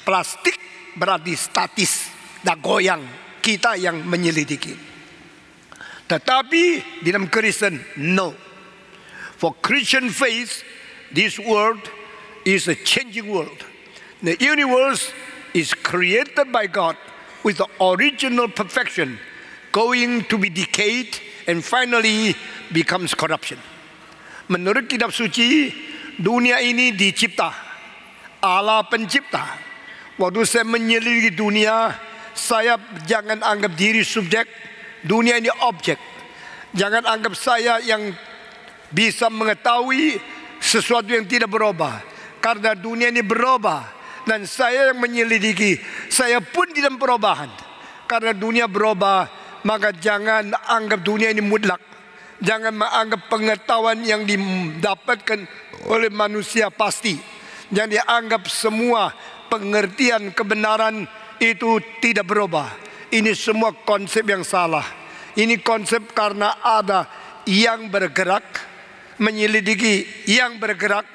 Plastik berarti statis, dan goyang. Kita yang menyelidiki. Tetapi di dalam Kristen, no. For Christian faith, this world is a changing world. The universe is created by God with the original perfection, going to be decayed and finally becomes corruption. Menurut kitab suci, dunia ini dicipta. Allah pencipta. Waktu saya menyelidiki dunia, saya jangan anggap diri subjek, dunia ini objek. Jangan anggap saya yang bisa mengetahui sesuatu yang tidak berubah karena dunia ini berubah. Dan saya yang menyelidiki. Saya pun di dalam perubahan. Karena dunia berubah. Maka jangan anggap dunia ini mutlak. Jangan menganggap pengetahuan yang didapatkan oleh manusia pasti. Jangan dianggap semua pengertian kebenaran itu tidak berubah. Ini semua konsep yang salah. Ini konsep karena ada yang bergerak, menyelidiki yang bergerak,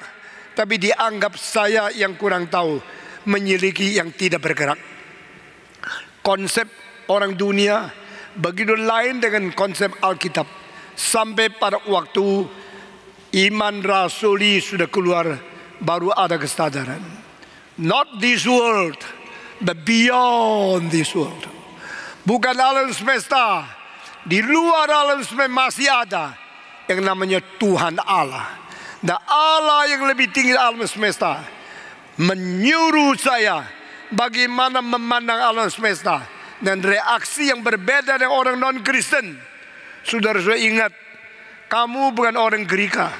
tapi dianggap saya yang kurang tahu, menyeliki yang tidak bergerak. Konsep orang dunia begitu lain dengan konsep Alkitab. Sampai pada waktu iman rasuli sudah keluar, baru ada kesadaran. Not this world, but beyond this world. Bukan alam semesta, di luar alam semesta masih ada yang namanya Tuhan Allah dan Allah yang lebih tinggi alam semesta menyuruh saya bagaimana memandang alam semesta dan reaksi yang berbeda dengan orang non-Kristen. saudara saya ingat, kamu bukan orang Grecia,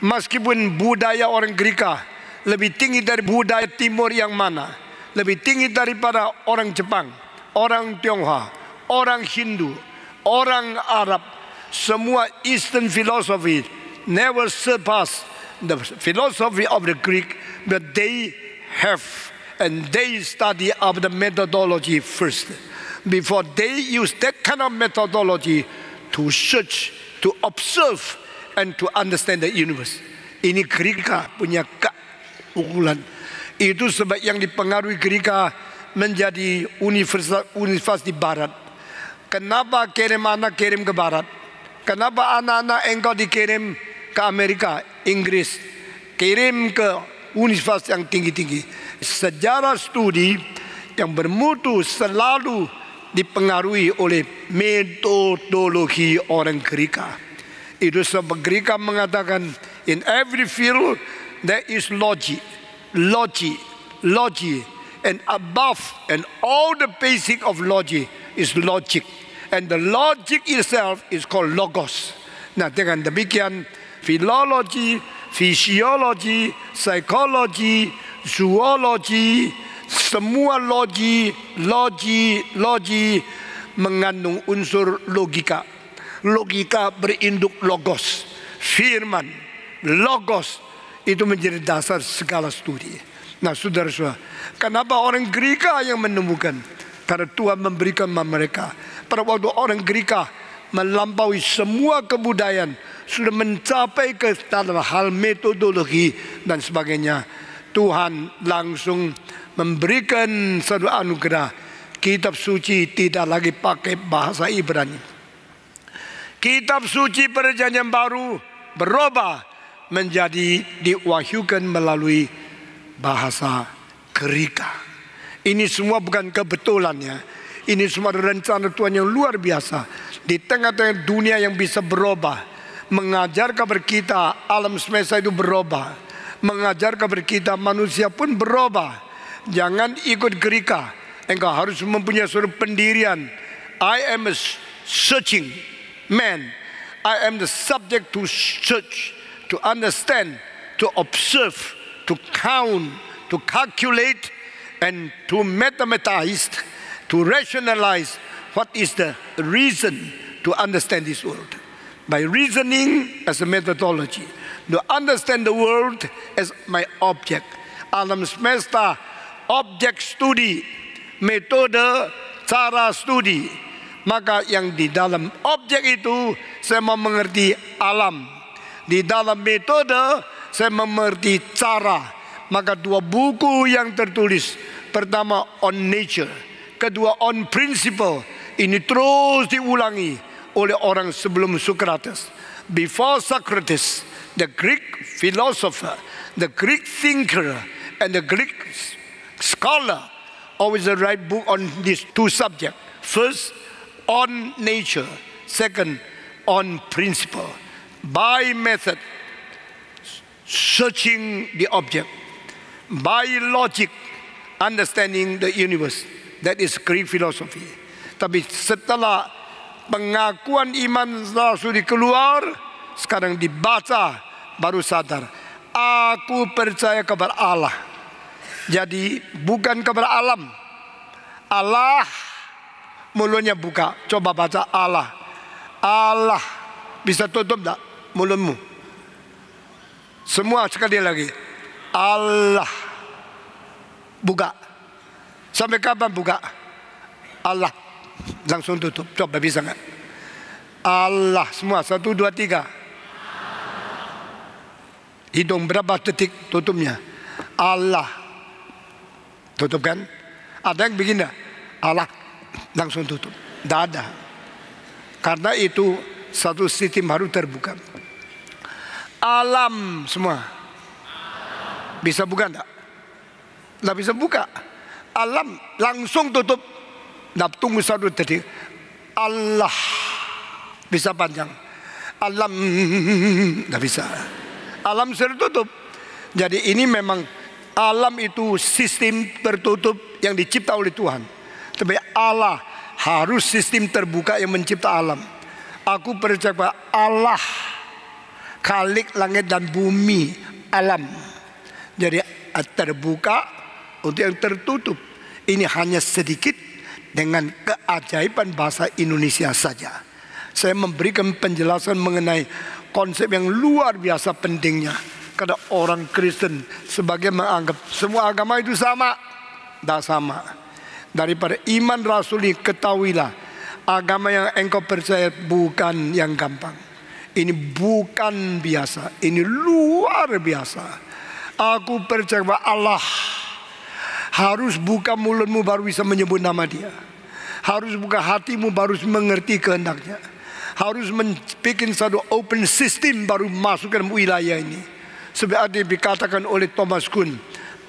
Meskipun budaya orang Grecia lebih tinggi dari budaya timur yang mana? Lebih tinggi daripada orang Jepang, orang Tionghoa, orang Hindu, orang Arab, semua Eastern philosophy never surpass the philosophy of the Greek, but they have and they study of the methodology first before they use that kind of methodology to search, to observe, and to understand the universe. Ini Greka punya keunggulan. Itu sebab yang dipengaruhi Greka menjadi universitas, universitas di barat. Kenapa kirim anak kirim ke barat? Kenapa anak-anak engkau dikirim ke Amerika, Inggris, kirim ke universitas yang tinggi-tinggi. Sejarah studi yang bermutu selalu dipengaruhi oleh metodologi orang Gerika. Itu sebab Gerika mengatakan in every field there is logic, logic, logic and above and all the basic of logic is logic and the logic itself is called logos. Nah dengan demikian Filologi, fisiologi, psikologi, zoologi, semua logi, logi, logi mengandung unsur logika. Logika berinduk logos, firman, logos itu menjadi dasar segala studi. Nah, saudara-saudara, kenapa orang Greka yang menemukan? Karena Tuhan memberikan mereka. Pada waktu orang Greka melampaui semua kebudayaan, sudah mencapai ke dalam hal metodologi dan sebagainya. Tuhan langsung memberikan satu anugerah. Kitab suci tidak lagi pakai bahasa Ibrani. Kitab suci perjanjian baru berubah menjadi diwahyukan melalui bahasa Kerika. Ini semua bukan kebetulannya. ya. Ini semua rencana Tuhan yang luar biasa. Di tengah-tengah dunia yang bisa berubah. Mengajar kabar kita alam semesta itu berubah. Mengajar kabar kita manusia pun berubah. Jangan ikut gerika. Engkau harus mempunyai suatu pendirian. I am a searching man. I am the subject to search, to understand, to observe, to count, to calculate, and to mathematize to rationalize what is the reason to understand this world. By reasoning as a methodology, to understand the world as my object. Alam semesta, objek studi, metode, cara studi. Maka yang di dalam objek itu saya mau mengerti alam. Di dalam metode saya mengerti cara. Maka dua buku yang tertulis, pertama On Nature, kedua on principle ini terus diulangi oleh orang sebelum Socrates. Before Socrates, the Greek philosopher, the Greek thinker, and the Greek scholar always write book on these two subjects. First, on nature. Second, on principle. By method, searching the object. By logic, understanding the universe. That is Greek philosophy. Tapi setelah pengakuan iman Rasul dikeluar, sekarang dibaca baru sadar. Aku percaya kepada Allah. Jadi bukan kepada alam. Allah mulutnya buka. Coba baca Allah. Allah bisa tutup tak mulutmu? Semua sekali lagi. Allah buka. Sampai kapan buka? Allah. Langsung tutup. Coba bisa nggak? Allah semua. Satu, dua, tiga. hidung berapa detik tutupnya? Allah. Tutup kan? Ada yang begini? Allah. Langsung tutup. Tidak ada. Karena itu satu sistem baru terbuka. Alam semua. Bisa buka enggak? Enggak bisa buka alam langsung tutup tunggu satu tadi Allah bisa panjang alam nggak bisa alam sudah tutup jadi ini memang alam itu sistem tertutup yang dicipta oleh Tuhan tapi Allah harus sistem terbuka yang mencipta alam aku percaya bahwa Allah kalik langit dan bumi alam jadi terbuka untuk yang tertutup ini hanya sedikit dengan keajaiban bahasa Indonesia saja. Saya memberikan penjelasan mengenai konsep yang luar biasa pentingnya. kepada orang Kristen sebagai menganggap semua agama itu sama. Tidak sama. Daripada iman rasuli ketahuilah. Agama yang engkau percaya bukan yang gampang. Ini bukan biasa. Ini luar biasa. Aku percaya bahwa Allah harus buka mulutmu baru bisa menyebut nama dia. Harus buka hatimu baru mengerti kehendaknya. Harus membuat satu open system baru masuk ke wilayah ini. Seperti dikatakan oleh Thomas Kuhn,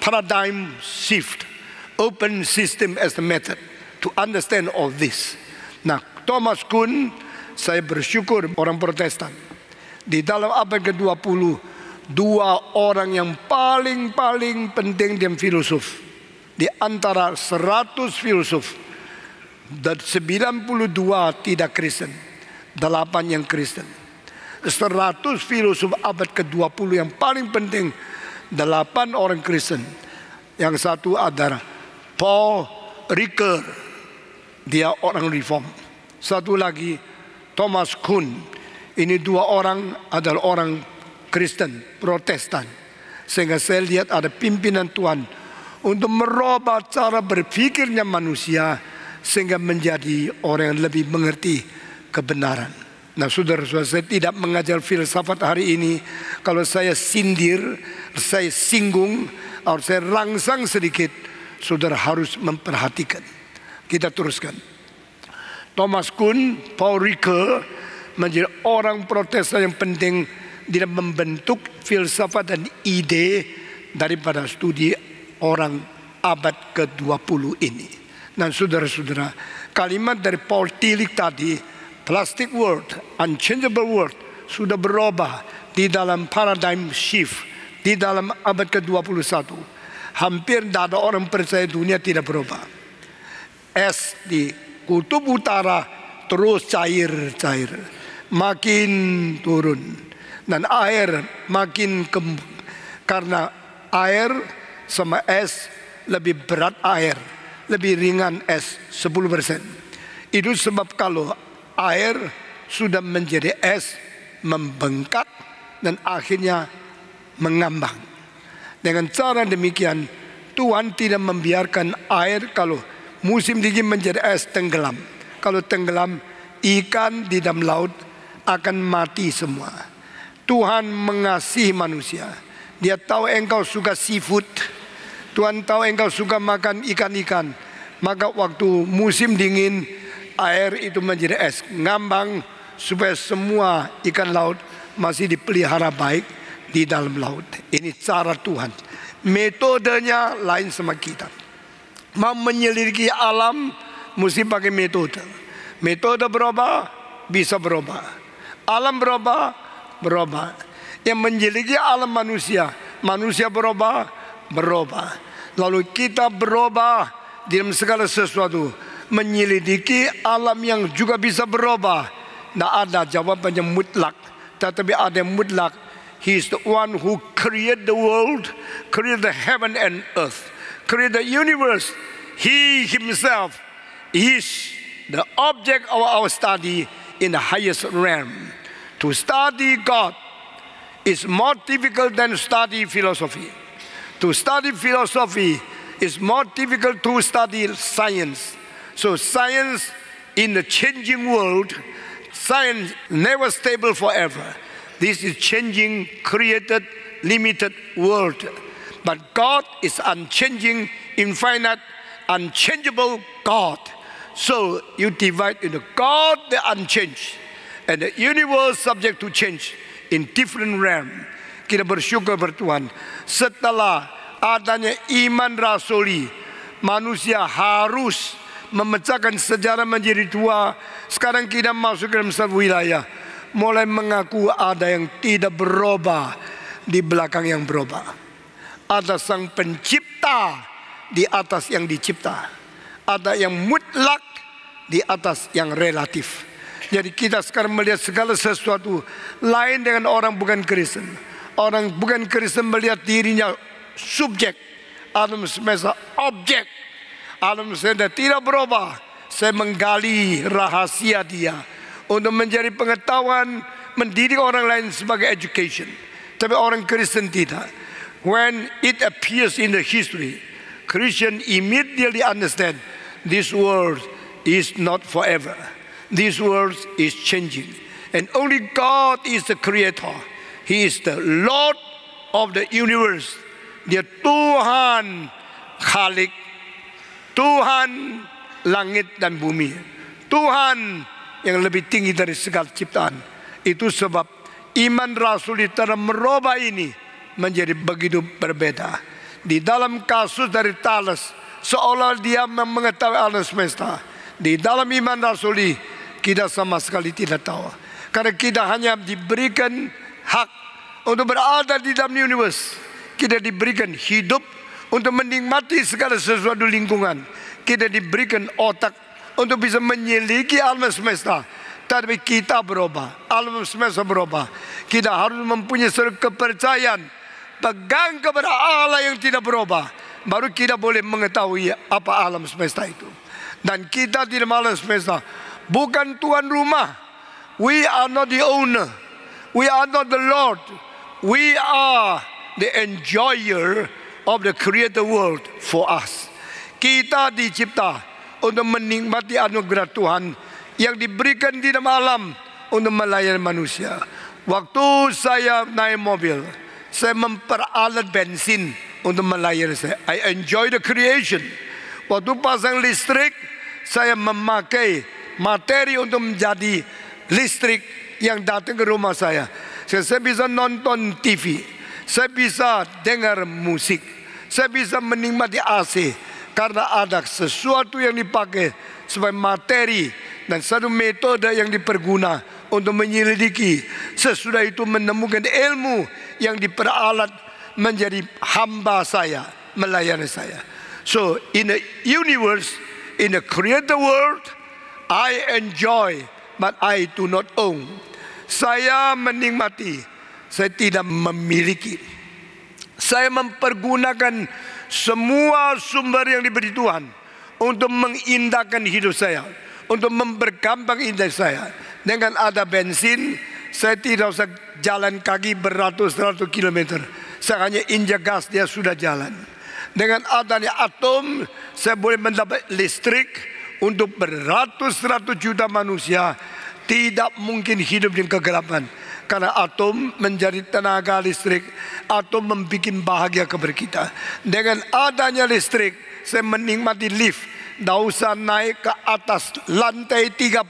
paradigm shift, open system as the method to understand all this. Nah, Thomas Kuhn, saya bersyukur orang Protestan. Di dalam abad ke-20, dua orang yang paling-paling penting dalam filosof di antara 100 filsuf dan 92 tidak Kristen. 8 yang Kristen. 100 filsuf abad ke-20 yang paling penting 8 orang Kristen. Yang satu adalah Paul Ricoeur. Dia orang reform. Satu lagi Thomas Kuhn. Ini dua orang adalah orang Kristen, Protestan. Sehingga saya lihat ada pimpinan Tuhan untuk merubah cara berpikirnya manusia sehingga menjadi orang yang lebih mengerti kebenaran. Nah saudara-saudara saya tidak mengajar filsafat hari ini. Kalau saya sindir, saya singgung, atau saya rangsang sedikit, saudara harus memperhatikan. Kita teruskan. Thomas Kuhn, Paul Ricoeur menjadi orang protestan yang penting dalam membentuk filsafat dan ide daripada studi orang abad ke-20 ini. Dan saudara-saudara, kalimat dari Paul Tillich tadi, plastic world, unchangeable world, sudah berubah di dalam paradigm shift, di dalam abad ke-21. Hampir tidak ada orang percaya dunia tidak berubah. Es di kutub utara terus cair-cair. Makin turun. Dan air makin ke, karena air sama es lebih berat air, lebih ringan es 10%. Itu sebab kalau air sudah menjadi es membengkak dan akhirnya mengambang. Dengan cara demikian Tuhan tidak membiarkan air kalau musim dingin menjadi es tenggelam. Kalau tenggelam ikan di dalam laut akan mati semua. Tuhan mengasihi manusia. Dia tahu engkau suka seafood. Tuhan tahu engkau suka makan ikan-ikan. Maka waktu musim dingin air itu menjadi es ngambang supaya semua ikan laut masih dipelihara baik di dalam laut. Ini cara Tuhan. Metodenya lain sama kita. Mau menyelidiki alam mesti pakai metode. Metode berubah, bisa berubah. Alam berubah, berubah. Yang menyelidiki alam manusia, manusia berubah, berubah. Lalu kita berubah dalam segala sesuatu. Menyelidiki alam yang juga bisa berubah. Tidak ada jawaban yang mutlak. Tetapi ada yang mutlak. He is the one who create the world, create the heaven and earth, create the universe. He himself is the object of our study in the highest realm. To study God is more difficult than study philosophy. To study philosophy is more difficult to study science. So science in the changing world, science never stable forever. This is changing, created, limited world. But God is unchanging, infinite, unchangeable God. So you divide into God the unchanged and the universe subject to change in different realm. kita bersyukur bertuhan. Setelah adanya iman rasuli, manusia harus memecahkan sejarah menjadi tua. Sekarang kita masuk ke dalam satu wilayah. Mulai mengaku ada yang tidak berubah di belakang yang berubah. Ada sang pencipta di atas yang dicipta. Ada yang mutlak di atas yang relatif. Jadi kita sekarang melihat segala sesuatu lain dengan orang bukan Kristen Orang bukan Kristen melihat dirinya subjek. Alam semesta objek. Alam semesta tidak berubah. Saya menggali rahasia dia. Untuk menjadi pengetahuan, mendidik orang lain sebagai education. Tapi orang Kristen tidak. When it appears in the history, Christian immediately understand this world is not forever. This world is changing. And only God is the creator. He is the Lord of the universe. Dia Tuhan Khalik. Tuhan langit dan bumi. Tuhan yang lebih tinggi dari segala ciptaan. Itu sebab iman Rasul di dalam merubah ini menjadi begitu berbeda. Di dalam kasus dari Thales seolah dia mengetahui alam semesta. Di dalam iman Rasuli, kita sama sekali tidak tahu. Karena kita hanya diberikan hak untuk berada di dalam universe. Kita diberikan hidup untuk menikmati segala sesuatu lingkungan. Kita diberikan otak untuk bisa menyelidiki alam semesta. Tapi kita berubah, alam semesta berubah. Kita harus mempunyai seluruh kepercayaan. Pegang kepada Allah yang tidak berubah. Baru kita boleh mengetahui apa alam semesta itu. Dan kita tidak malas semesta bukan tuan rumah. We are not the owner. We are not the Lord. We are the enjoyer of the created world for us. Kita dicipta untuk menikmati anugerah Tuhan yang diberikan di dalam alam untuk melayani manusia. Waktu saya naik mobil, saya memperalat bensin untuk melayani saya. I enjoy the creation. Waktu pasang listrik, saya memakai materi untuk menjadi listrik yang datang ke rumah saya. Saya bisa nonton TV, saya bisa dengar musik, saya bisa menikmati AC karena ada sesuatu yang dipakai sebagai materi dan satu metode yang diperguna untuk menyelidiki. Sesudah itu menemukan ilmu yang diperalat menjadi hamba saya, melayani saya. So in the universe, in the creator world, I enjoy, but I do not own. Saya menikmati, saya tidak memiliki. Saya mempergunakan semua sumber yang diberi Tuhan untuk mengindahkan hidup saya, untuk memperkampang hidup saya. Dengan ada bensin, saya tidak usah jalan kaki beratus-ratus kilometer. Saya hanya injak gas, dia sudah jalan. Dengan adanya atom, saya boleh mendapat listrik untuk beratus-ratus juta manusia tidak mungkin hidup di kegelapan. Karena atom menjadi tenaga listrik, atom membuat bahagia kepada kita. Dengan adanya listrik, saya menikmati lift. Tidak usah naik ke atas lantai 30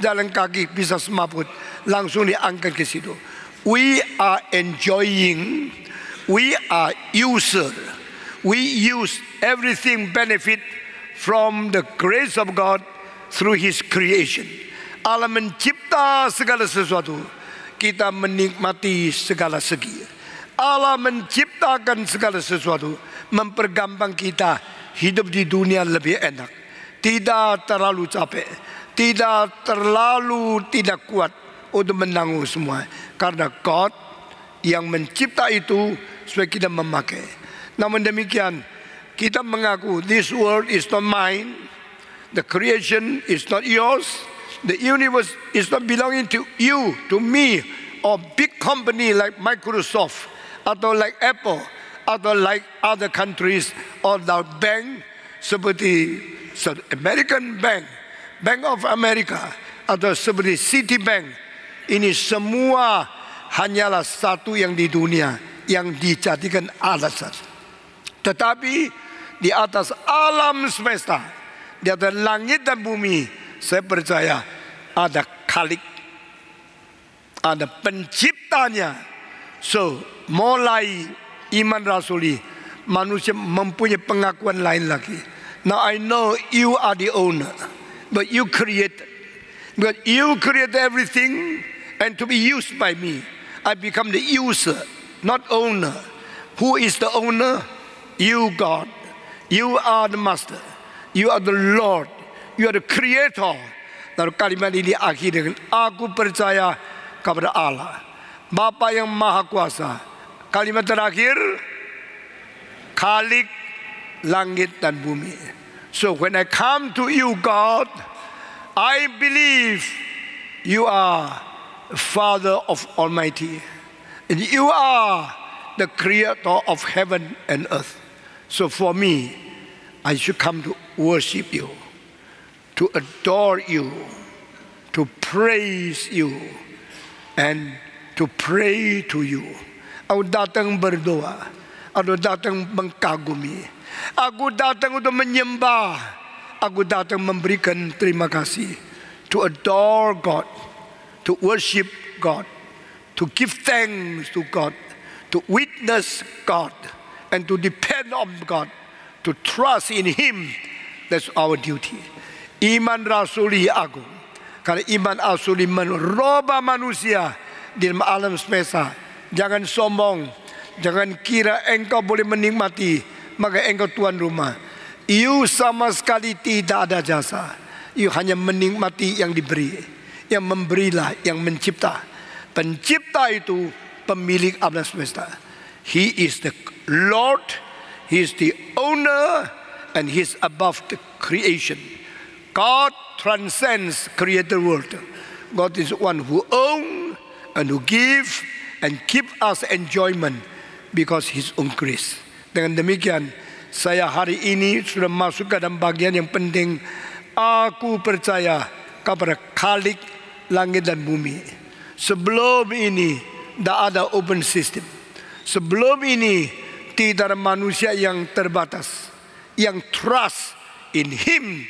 jalan kaki bisa semaput. Langsung diangkat ke situ. We are enjoying, we are user. We use everything benefit from the grace of God through His creation. Allah mencipta segala sesuatu. Kita menikmati segala segi. Allah menciptakan segala sesuatu. Mempergampang kita hidup di dunia lebih enak. Tidak terlalu capek. Tidak terlalu tidak kuat untuk menanggung semua. Karena God yang mencipta itu supaya kita memakai. Namun demikian, kita mengaku this world is not mine. The creation is not yours. The universe is not belonging to you, to me, or big company like Microsoft, atau like Apple, atau like other countries, or the bank seperti American Bank, Bank of America, atau seperti Citibank. Ini semua hanyalah satu yang di dunia yang dijadikan alasan. Tetapi di atas alam semesta, di atas langit dan bumi, saya percaya ada kalik, ada penciptanya. So, mulai iman rasuli, manusia mempunyai pengakuan lain lagi. Now I know you are the owner, but you create, But you create everything and to be used by me. I become the user, not owner. Who is the owner? You, God. You are the master. You are the Lord. you are the creator. Lalu kalimat ini akhir dengan aku percaya kepada Allah. Bapa yang maha kuasa. Kalimat terakhir. Khalik langit dan bumi. So when I come to you God. I believe you are Father of Almighty. And you are the creator of heaven and earth. So for me, I should come to worship you to adore you, to praise you, and to pray to you. Ako datang berdoa, ako datang mengkagumi, aku datang untuk menyembah, aku datang memberikan terima kasih. To adore God, to worship God, to give thanks to God, to witness God, and to depend on God, to trust in Him. That's our duty. Iman rasuli agung. Karena iman rasuli merubah manusia di alam semesta. Jangan sombong. Jangan kira engkau boleh menikmati. Maka engkau tuan rumah. You sama sekali tidak ada jasa. You hanya menikmati yang diberi. Yang memberilah, yang mencipta. Pencipta itu pemilik alam semesta. He is the Lord, He is the owner, and He is above the creation. God transcends created world. God is one who own and who give and keep us enjoyment because His own grace. Dengan demikian, saya hari ini sudah masuk ke dalam bagian yang penting. Aku percaya kepada Khalik langit dan bumi. Sebelum ini tidak ada open system. Sebelum ini tidak ada manusia yang terbatas. Yang trust in Him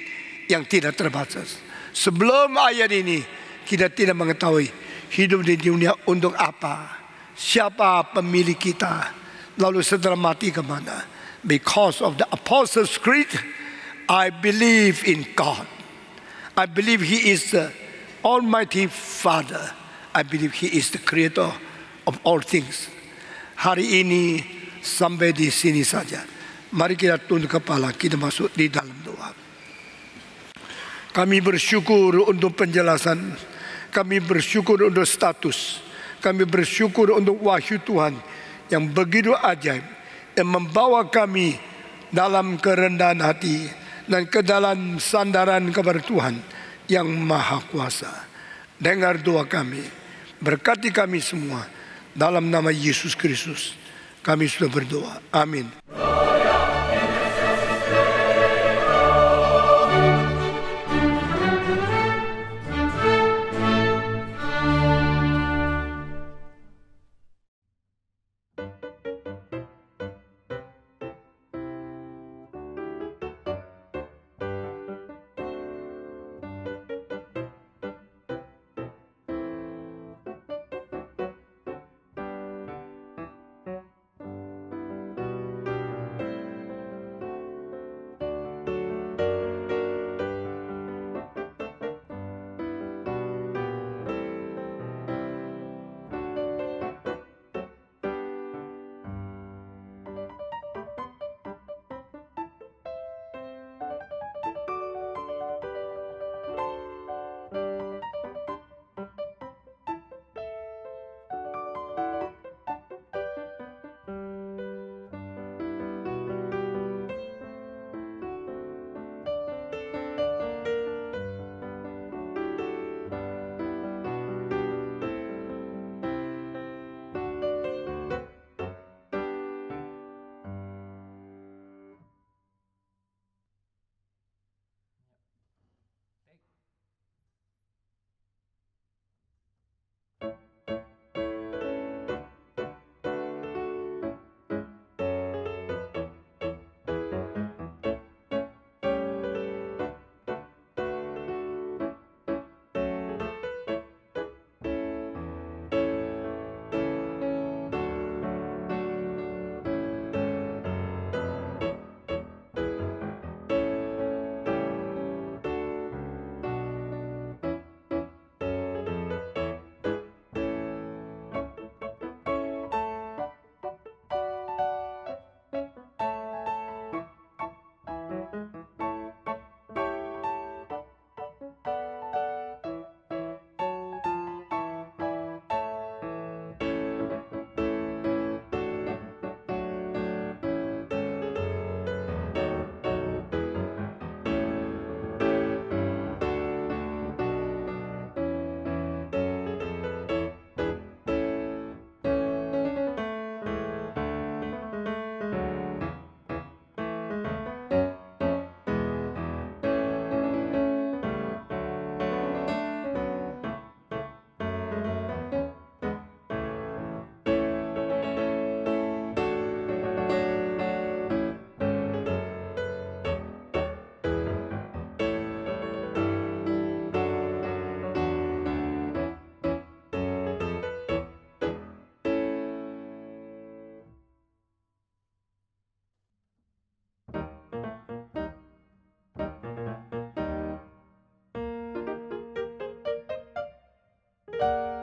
yang tidak terbatas. Sebelum ayat ini kita tidak mengetahui hidup di dunia untuk apa. Siapa pemilik kita. Lalu setelah mati kemana. Because of the Apostles' Creed, I believe in God. I believe He is the Almighty Father. I believe He is the Creator of all things. Hari ini sampai di sini saja. Mari kita tunduk kepala, kita masuk di dalam. Kami bersyukur untuk penjelasan. Kami bersyukur untuk status. Kami bersyukur untuk wahyu Tuhan yang begitu ajaib yang membawa kami dalam kerendahan hati dan ke dalam sandaran kepada Tuhan yang Maha Kuasa. Dengar doa kami, berkati kami semua dalam nama Yesus Kristus. Kami sudah berdoa. Amin. Amin. you.